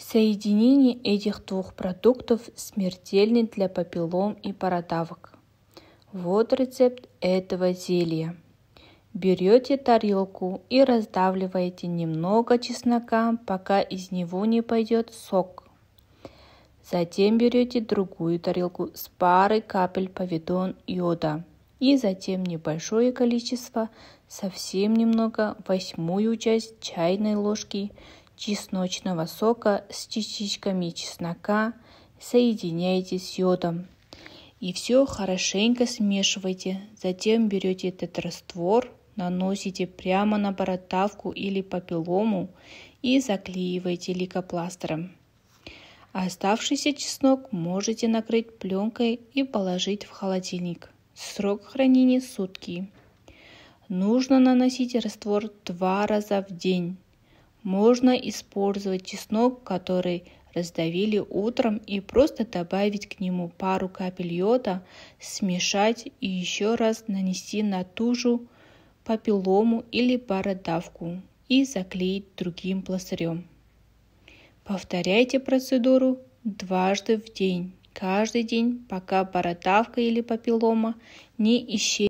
Соединение этих двух продуктов смертельно для папиллом и породавок. Вот рецепт этого зелья. Берете тарелку и раздавливаете немного чеснока, пока из него не пойдет сок. Затем берете другую тарелку с парой капель повидон йода и затем небольшое количество, совсем немного, восьмую часть чайной ложки – чесночного сока с частичками чеснока соединяйте с йодом. И все хорошенько смешивайте. Затем берете этот раствор, наносите прямо на бородавку или папиллому и заклеиваете лейкопластером. Оставшийся чеснок можете накрыть пленкой и положить в холодильник. Срок хранения сутки. Нужно наносить раствор два раза в день можно использовать чеснок, который раздавили утром, и просто добавить к нему пару капель йода, смешать и еще раз нанести на ту же папиллому или бородавку и заклеить другим пластырем. Повторяйте процедуру дважды в день, каждый день, пока бородавка или папиллома не исчезнет.